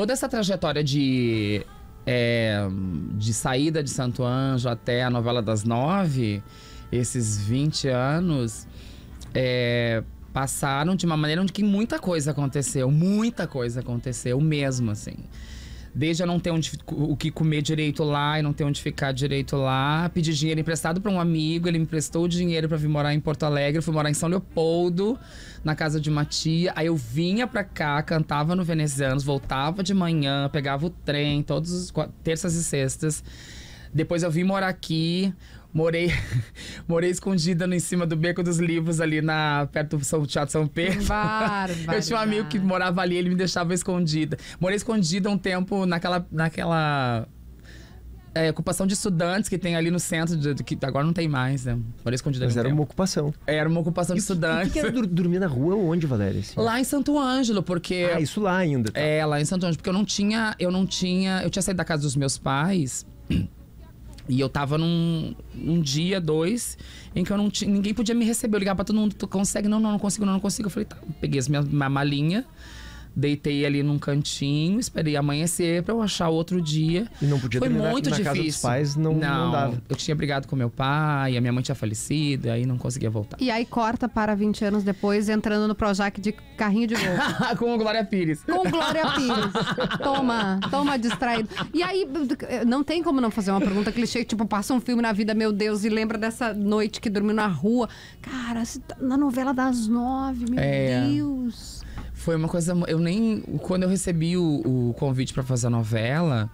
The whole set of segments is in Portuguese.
toda essa trajetória de. É, de saída de Santo Anjo até a novela das nove, esses 20 anos, é, passaram de uma maneira onde que muita coisa aconteceu, muita coisa aconteceu mesmo, assim desde eu não ter onde, o que comer direito lá e não ter onde ficar direito lá, pedi dinheiro emprestado para um amigo, ele me emprestou o dinheiro para vir morar em Porto Alegre, fui morar em São Leopoldo, na casa de uma tia. Aí eu vinha para cá, cantava no Venezianos, voltava de manhã, pegava o trem todos os terças e sextas. Depois eu vim morar aqui, morei morei escondida no em cima do beco dos livros ali na perto do São Teatro São Pedro. Bárbaro. Eu tinha um amigo que morava ali, ele me deixava escondida. Morei escondida um tempo naquela naquela é, ocupação de estudantes que tem ali no centro, de, de, que agora não tem mais, né? Morei escondida Mas era tempo. uma ocupação. Era uma ocupação e de que, estudantes. O que, era dur dormir na rua ou onde, Valéria? Assim? Lá em Santo Ângelo, porque. Ah, isso lá ainda. Tá? É, lá em Santo Ângelo, porque eu não tinha. Eu não tinha. Eu tinha saído da casa dos meus pais. E eu tava num um dia, dois, em que eu não tinha. Ninguém podia me receber. Eu ligava pra todo mundo, tu consegue? Não, não, não consigo, não, não consigo. Eu falei, tá, peguei as minhas, minha malinha. Deitei ali num cantinho, esperei amanhecer para eu achar outro dia. E não podia Foi muito na difícil. Casa dos pais não, não, não, dava. Eu tinha brigado com meu pai, a minha mãe tinha falecido, aí não conseguia voltar. E aí corta para 20 anos depois, entrando no Projac de carrinho de gol. com o Glória Pires. Com o Glória Pires. toma, toma distraído. E aí, não tem como não fazer uma pergunta clichê, tipo, passa um filme na vida, meu Deus, e lembra dessa noite que dormiu na rua. Cara, tá na novela das nove, meu é. Deus. Foi uma coisa. Eu nem. Quando eu recebi o, o convite para fazer a novela,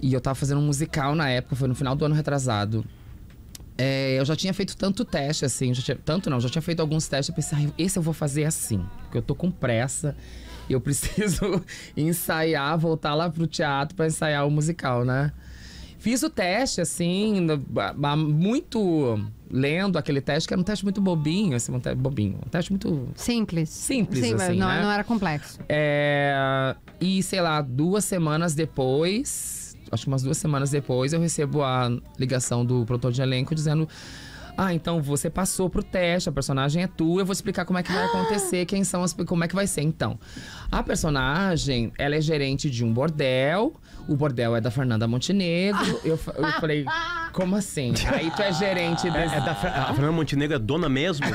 e eu tava fazendo um musical na época, foi no final do ano retrasado. É, eu já tinha feito tanto teste, assim, tinha, tanto não, já tinha feito alguns testes, eu pensei, ah, esse eu vou fazer assim, porque eu tô com pressa, e eu preciso ensaiar, voltar lá pro teatro para ensaiar o musical, né? Fiz o teste, assim, muito lendo aquele teste, que era um teste muito bobinho, assim, um teste bobinho. Um teste muito. Simples. Simples, Sim, assim. Não, né? não era complexo. É, e, sei lá, duas semanas depois, acho que umas duas semanas depois, eu recebo a ligação do produtor de elenco dizendo ah, então você passou pro teste, a personagem é tua, eu vou explicar como é que vai ah! acontecer, quem são as. como é que vai ser então. A personagem, ela é gerente de um bordel, o bordel é da Fernanda Montenegro. eu, eu falei. Como assim? Aí tu é gerente é, desse... É, é da a Fernanda Montenegro é dona mesmo?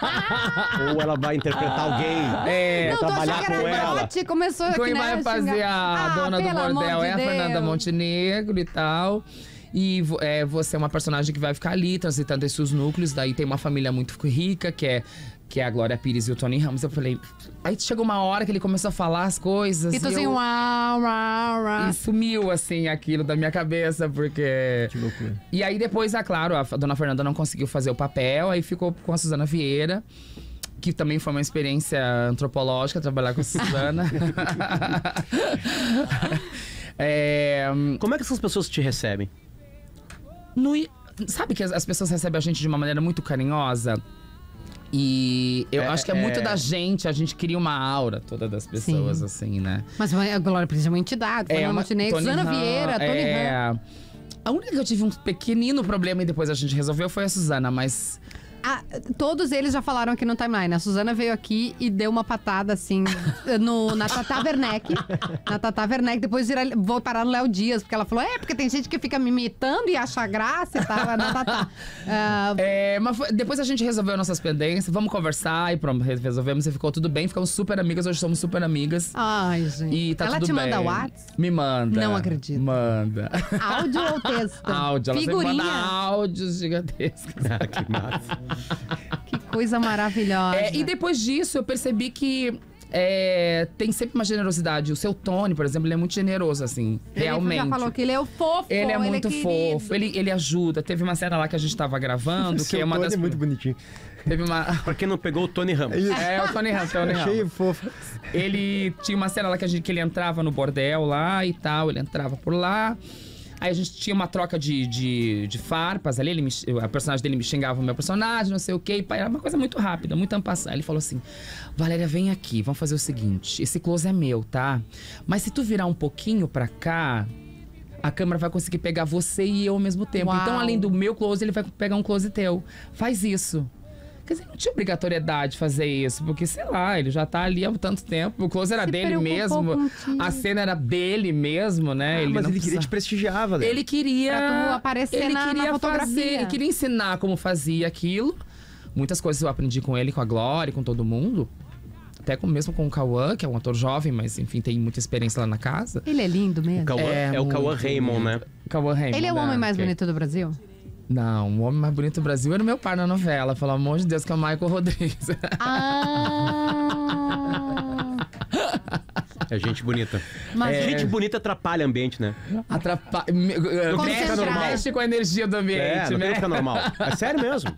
Ou ela vai interpretar alguém? É, não, trabalhar com ela? Bote, começou Quem né, vai fazer a ah, dona do bordel de é a Fernanda Montenegro e tal. E é, você é uma personagem que vai ficar ali, transitando esses núcleos. Daí tem uma família muito rica, que é que é a Glória Pires e o Tony Ramos. Eu falei. Aí chegou uma hora que ele começou a falar as coisas. E tu assim, eu... uau, uau, uau. E sumiu, assim, aquilo da minha cabeça, porque. Que loucura. E aí depois, é claro, a dona Fernanda não conseguiu fazer o papel, aí ficou com a Suzana Vieira. Que também foi uma experiência antropológica trabalhar com a Suzana. é... Como é que essas pessoas te recebem? No... Sabe que as pessoas recebem a gente de uma maneira muito carinhosa? E eu é, acho que é muito é. da gente, a gente cria uma aura toda das pessoas, Sim. assim, né? Mas a Glória precisa de é uma entidade, é, uma, Montenegro, Tony Suzana Han, Vieira, Tony é... Han. A única que eu tive um pequenino problema e depois a gente resolveu foi a Suzana, mas a, todos eles já falaram aqui no timeline. A Suzana veio aqui e deu uma patada assim no, na Tata Werneck. Na Tata Werneck. Depois vira, vou parar no Léo Dias, porque ela falou: é, porque tem gente que fica me imitando e acha graça e tal. Na Tata. Uh, é, mas foi, depois a gente resolveu nossas pendências, vamos conversar e pronto, resolvemos e ficou tudo bem. Ficamos super amigas, hoje somos super amigas. Ai, gente. E tá ela tudo te bem. manda WhatsApp? Me manda. Não acredito. Manda. Áudio ou texto? Áudio. Figurinha. manda áudios gigantescos. Ah, que massa. que coisa maravilhosa. É, e depois disso, eu percebi que é, tem sempre uma generosidade. O seu Tony, por exemplo, ele é muito generoso, assim, ele realmente. Ele falou que ele é o fofo. Ele é muito ele é fofo, ele, ele ajuda. Teve uma cena lá que a gente tava gravando, que é uma Tony das. É muito bonitinho. Teve uma. pra quem não pegou, o Tony Ramos. É, é o Tony Ramos, Tony Achei Ramos. fofo. Ele tinha uma cena lá que, a gente, que ele entrava no bordel lá e tal, ele entrava por lá. Aí a gente tinha uma troca de, de, de farpas ali, ele me, a personagem dele me xingava o meu personagem, não sei o quê. Era uma coisa muito rápida, muito ampassar. Ele falou assim: Valéria, vem aqui, vamos fazer o seguinte: esse close é meu, tá? Mas se tu virar um pouquinho pra cá, a câmera vai conseguir pegar você e eu ao mesmo tempo. Então, Uau. Então, além do meu close, ele vai pegar um close teu. Faz isso. Quer dizer, não tinha obrigatoriedade fazer isso, porque sei lá, ele já tá ali há tanto tempo. O close era Se dele mesmo, a cena era dele mesmo, né? Ah, ele mas ele queria te prestigiar, Valéria. Ele queria. Pra tu aparecer ele na, queria na fotografia. Fazer, ele queria ensinar como fazia aquilo. Muitas coisas eu aprendi com ele, com a Glória, com todo mundo até com, mesmo com o Cauã, que é um ator jovem, mas enfim, tem muita experiência lá na casa. Ele é lindo mesmo. O Kauan, é, é o Cauã Raymond, né? Cauã Raymond. Ele é o né? homem mais bonito do Brasil? Não, o homem mais bonito do Brasil era o meu pai na novela, pelo amor de Deus, que é o Michael Rodrigues. Ah! É gente bonita. Mas é... gente bonita atrapalha o ambiente, né? Atrapalha. Eh, mexe, mexe com a energia do ambiente. É, não né? fica normal. É sério mesmo.